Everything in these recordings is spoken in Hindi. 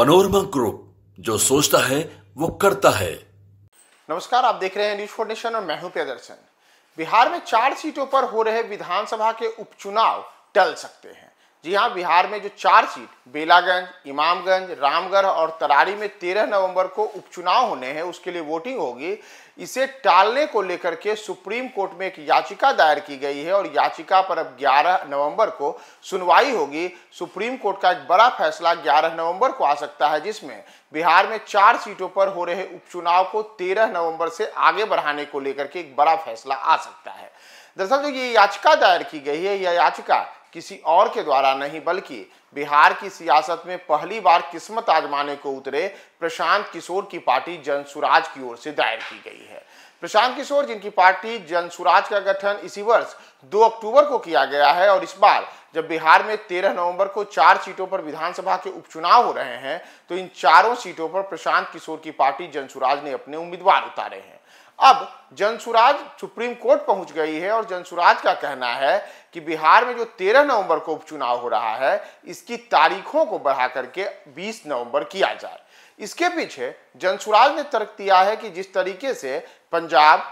पनोरमा ग्रुप जो सोचता है वो करता है नमस्कार आप देख रहे हैं न्यूज फोर्डेशन और मैं हूं प्रियदर्शन बिहार में चार सीटों पर हो रहे विधानसभा के उपचुनाव टल सकते हैं जी हाँ बिहार में जो चार सीट बेलागंज इमामगंज रामगढ़ और तरारी में तेरह नवंबर को उपचुनाव होने हैं उसके लिए वोटिंग होगी इसे टालने को लेकर के सुप्रीम कोर्ट में एक याचिका दायर की गई है और याचिका पर अब 11 नवंबर को सुनवाई होगी सुप्रीम कोर्ट का एक बड़ा फैसला 11 नवंबर को आ सकता है जिसमें बिहार में चार सीटों पर हो रहे उपचुनाव को 13 नवंबर से आगे बढ़ाने को लेकर के एक बड़ा फैसला आ सकता है दरअसल जो ये याचिका दायर की गई है यह याचिका किसी और के द्वारा नहीं बल्कि बिहार की सियासत में पहली बार किस्मत आजमाने को उतरे प्रशांत किशोर की पार्टी जनसुराज की ओर से दायर की गई है प्रशांत किशोर जिनकी पार्टी जनसुराज का गठन इसी वर्ष 2 अक्टूबर को किया गया है और इस बार जब बिहार में 13 नवंबर को चार सीटों पर विधानसभा के उपचुनाव हो रहे हैं तो इन चारों सीटों पर प्रशांत किशोर की पार्टी जनसुराज ने अपने उम्मीदवार उतारे हैं अब जनसुराज सुप्रीम कोर्ट पहुंच गई है और जनसुराज का कहना है कि बिहार में जो 13 नवंबर को उपचुनाव हो रहा है इसकी तारीखों को बढ़ा करके 20 नवंबर किया जाए इसके पीछे जनसुराज ने तर्क दिया है कि जिस तरीके से पंजाब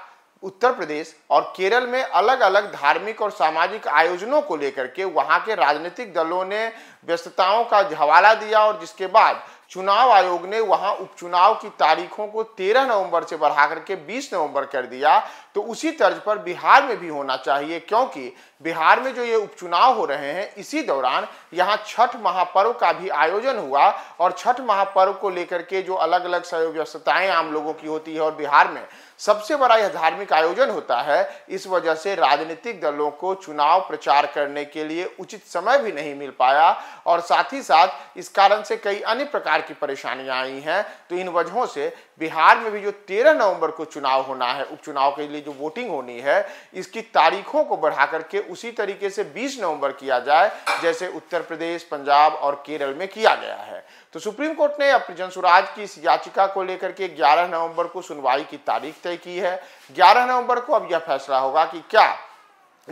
उत्तर प्रदेश और केरल में अलग अलग धार्मिक और सामाजिक आयोजनों को लेकर के वहाँ के राजनीतिक दलों ने व्यस्तताओं का हवाला दिया और जिसके बाद चुनाव आयोग ने वहां उपचुनाव की तारीखों को 13 नवंबर से बढ़ा करके 20 नवंबर कर दिया तो उसी तर्ज पर बिहार में भी होना चाहिए क्योंकि बिहार में जो ये उपचुनाव हो रहे हैं इसी दौरान यहाँ छठ महापर्व का भी आयोजन हुआ और छठ महापर्व को लेकर के जो अलग अलग व्यवस्थाएं आम लोगों की होती है और बिहार में सबसे बड़ा यह धार्मिक आयोजन होता है इस वजह से राजनीतिक दलों को चुनाव प्रचार करने के लिए उचित समय भी नहीं मिल पाया और साथ ही साथ इस कारण से कई अन्य प्रकार बिहार की परेशानियां आई हैं तो इन वजहों से बिहार में भी जो 13 नवंबर को चुनाव होना है उपचुनाव के लिए जो वोटिंग होनी है इसकी तारीखों को बढ़ा करके उसी तरीके से 20 नवंबर किया जाए जैसे उत्तर प्रदेश पंजाब और केरल में किया गया है तो सुप्रीम कोर्ट ने अपरिजन स्वराज की इस याचिका को लेकर के 11 नवंबर को सुनवाई की तारीख तय की है ग्यारह नवंबर को अब यह फैसला होगा कि क्या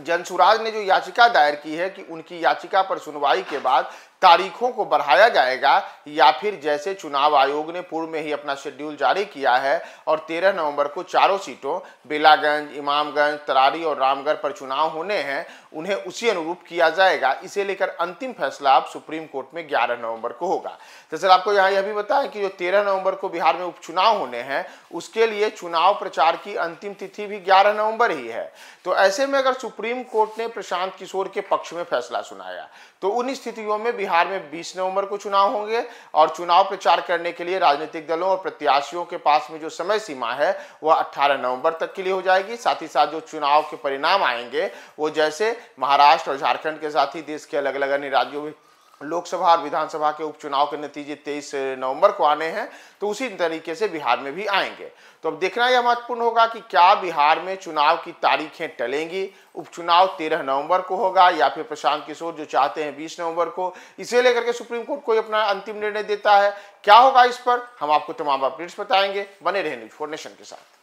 जनसुराज ने जो याचिका दायर की है कि उनकी याचिका पर सुनवाई के बाद तारीखों को बढ़ाया जाएगा या फिर जैसे चुनाव आयोग ने पूर्व में ही अपना शेड्यूल जारी किया है और 13 नवंबर को चारों सीटों बेलागंज इमामगंज तरारी और रामगढ़ पर चुनाव होने हैं उन्हें उसी अनुरूप किया जाएगा इसे लेकर अंतिम फैसला अब सुप्रीम कोर्ट में 11 नवंबर को होगा दरअसल आपको यहाँ यह भी बताएं कि जो तेरह नवंबर को बिहार में उपचुनाव होने हैं उसके लिए चुनाव प्रचार की अंतिम तिथि भी ग्यारह नवंबर ही है तो ऐसे में अगर सुप्रीम कोर्ट ने प्रशांत किशोर के पक्ष में फैसला सुनाया तो उन स्थितियों में बिहार में 20 नवंबर को चुनाव होंगे और चुनाव प्रचार करने के लिए राजनीतिक दलों और प्रत्याशियों के पास में जो समय सीमा है वह 18 नवंबर तक के लिए हो जाएगी साथ ही साथ जो चुनाव के परिणाम आएंगे वो जैसे महाराष्ट्र और झारखंड के साथ ही देश के अलग अलग अन्य राज्यों में लोकसभा और विधानसभा के उपचुनाव के नतीजे 23 नवंबर को आने हैं तो उसी तरीके से बिहार में भी आएंगे तो अब देखना यह महत्वपूर्ण होगा कि क्या बिहार में चुनाव की तारीखें टलेंगी उपचुनाव 13 नवंबर को होगा या फिर प्रशांत किशोर जो चाहते हैं 20 नवंबर को इसे लेकर के सुप्रीम कोर्ट कोई अपना अंतिम निर्णय देता है क्या होगा इस पर हम आपको तमाम अपडेट्स बताएंगे बने रहे न्यूज फोर नेशन के साथ